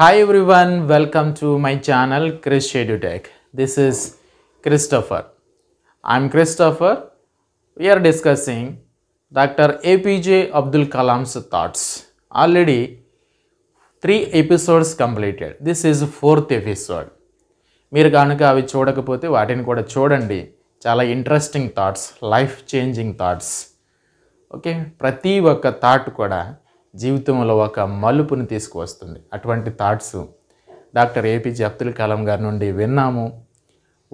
Hi everyone welcome to my channel Chris షెడ్యూటెక్ this is Christopher I'm Christopher we're discussing doctor APJ Abdul Kalam's thoughts already three episodes completed this is fourth episode మీరు కనుక అవి చూడకపోతే వాటిని కూడా చూడండి చాలా interesting thoughts life changing thoughts okay ప్రతి ఒక్క థాట్ కూడా జీవితంలో ఒక మలుపును తీసుకువస్తుంది అటువంటి థాట్స్ డాక్టర్ ఏపీజే అబ్దుల్ కలాం గారి నుండి విన్నాము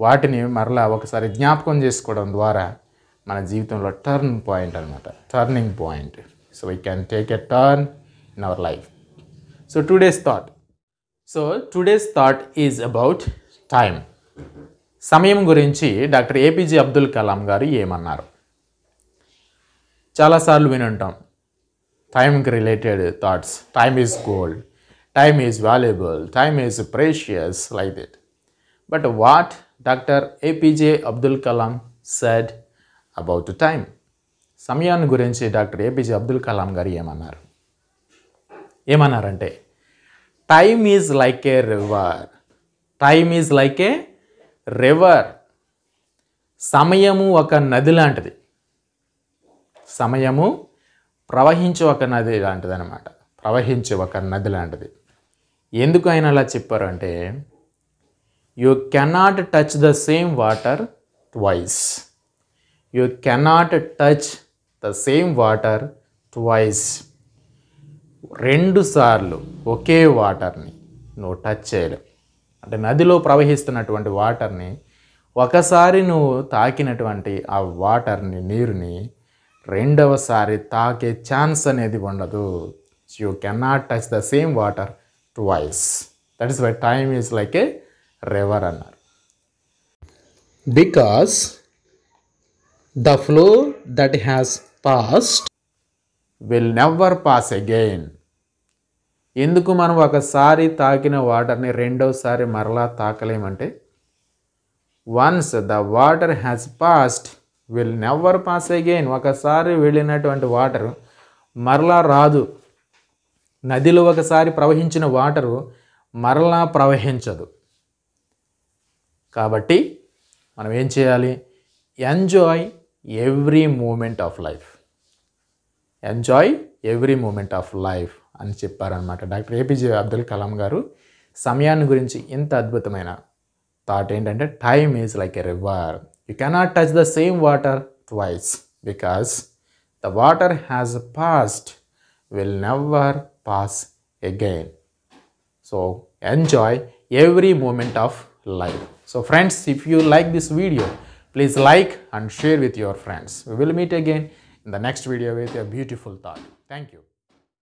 వాటిని మరలా ఒకసారి జ్ఞాపకం చేసుకోవడం ద్వారా మన జీవితంలో టర్న్ పాయింట్ అనమాట turning point so we can take a turn in our life so today's thought so today's thought is about time సమయం గురించి డాక్టర్ ఏపీజే అబ్దుల్ కలాం గారు ఏమన్నారు చాలాసార్లు వినుంటాం టైంకి related thoughts time is gold time is valuable time is precious like that but what doctor APJ Abdul Kalam said about time సమయాన్ని గురించి doctor APJ Abdul Kalam గారు ఏమన్నారు ఏమన్నారంటే time is like a river time is like a river సమయము ఒక నది లాంటిది సమయము ప్రవహించే ఒక నది లాంటిది అనమాట ప్రవహించే ఒక నది లాంటిది ఎందుకు ఆయన అలా చెప్పారు అంటే you cannot touch the same water twice you cannot touch the same water twice రెండు సార్లు ఒకే వాటర్ని నువ్వు టచ్ చేయలేవు అంటే నదిలో ప్రవహిస్తున్నటువంటి వాటర్ని ఒకసారి నువ్వు తాకినటువంటి ఆ వాటర్ని నీరుని రెండవసారి తాకే ఛాన్స్ అనేది ఉండదు you not touch the same water twice that is why time is like a river అన్నారు because the flow that has passed will never pass again ఎందుకు మనం ఒకసారి తాకిన వాటర్ని రెండవసారి మరలా తాకలేమంటే once the water has passed will never pass again ఒకసారి వెళ్ళినటువంటి వాటర్ మరలా రాదు నదిలో ఒకసారి ప్రవహించిన వాటరు మరలా ప్రవహించదు కాబట్టి మనం ఏం చేయాలి enjoy every moment of life enjoy every moment of life అని చెప్పారనమాట డాక్టర్ ఏపీజే అబ్దుల్ కలాం గారు సమయాన్ని గురించి ఇంత అద్భుతమైన థాట్ ఏంటంటే time is like a river You cannot touch the same water twice because the water has passed will never pass again. So enjoy every moment of life. So friends, if you like this video, please like and share with your friends. We will meet again in the next video with a beautiful thought. Thank you.